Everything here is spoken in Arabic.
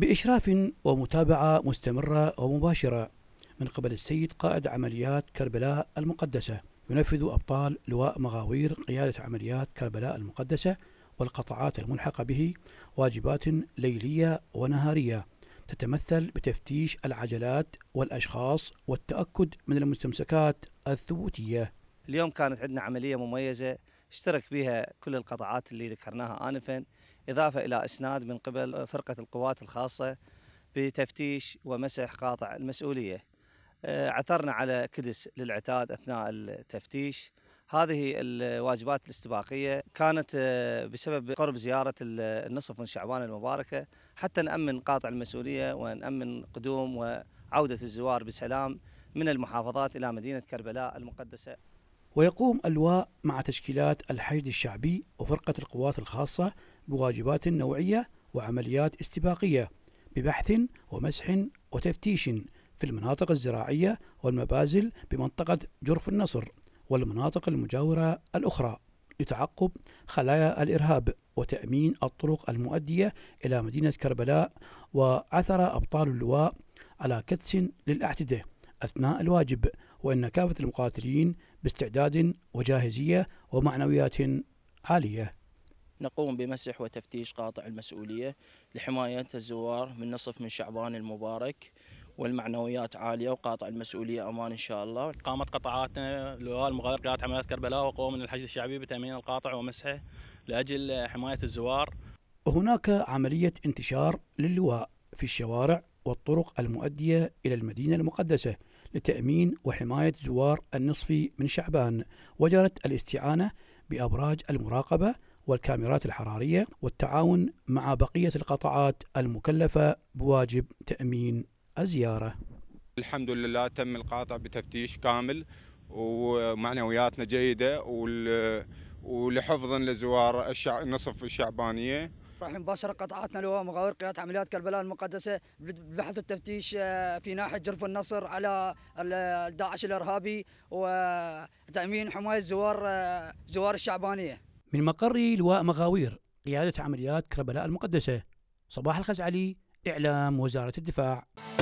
بإشراف ومتابعة مستمرة ومباشرة من قبل السيد قائد عمليات كربلاء المقدسة ينفذ أبطال لواء مغاوير قيادة عمليات كربلاء المقدسة والقطعات الملحقة به واجبات ليلية ونهارية تتمثل بتفتيش العجلات والأشخاص والتأكد من المستمسكات الثبوتية اليوم كانت عندنا عملية مميزة اشترك بها كل القطاعات اللي ذكرناها آنفا إضافة إلى إسناد من قبل فرقة القوات الخاصة بتفتيش ومسح قاطع المسؤولية آه، عثرنا على كدس للعتاد أثناء التفتيش هذه الواجبات الاستباقية كانت آه، بسبب قرب زيارة النصف من شعبان المباركة حتى نأمن قاطع المسؤولية ونأمن قدوم وعودة الزوار بسلام من المحافظات إلى مدينة كربلاء المقدسة ويقوم اللواء مع تشكيلات الحشد الشعبي وفرقة القوات الخاصة بواجبات نوعية وعمليات استباقية ببحث ومسح وتفتيش في المناطق الزراعية والمبازل بمنطقة جرف النصر والمناطق المجاورة الأخرى لتعقب خلايا الإرهاب وتأمين الطرق المؤدية إلى مدينة كربلاء وعثر أبطال اللواء على كدس للاعتداء أثناء الواجب وأن كافة المقاتلين باستعداد وجاهزية ومعنويات عالية نقوم بمسح وتفتيش قاطع المسؤولية لحماية الزوار من نصف من شعبان المبارك والمعنويات عالية وقاطع المسؤولية أمان إن شاء الله قامت قطاعاتنا اللواء المغادر قيادة عمليات كربلاء وقوة من الحشد الشعبي بتأمين القاطع ومسحه لأجل حماية الزوار وهناك عملية انتشار للواء في الشوارع والطرق المؤدية إلى المدينة المقدسة لتأمين وحماية زوار النصف من شعبان وجرت الاستعانة بأبراج المراقبة والكاميرات الحرارية والتعاون مع بقية القطاعات المكلفة بواجب تأمين الزيارة الحمد لله تم القاطع بتفتيش كامل ومعنوياتنا جيدة ولحفظ لزوار الشع... نصف الشعبانية راح مباشره قطعتنا اللي هو مغاور قياده عمليات كربلاء المقدسه بحث التفتيش آه، في ناحيه جرف النصر على الداعش الارهابي وتامين حمايه زوار آه، زوار الشعبانيه. من مقر لواء مغاوير قياده عمليات كربلاء المقدسه صباح الخزعلي اعلام وزاره الدفاع.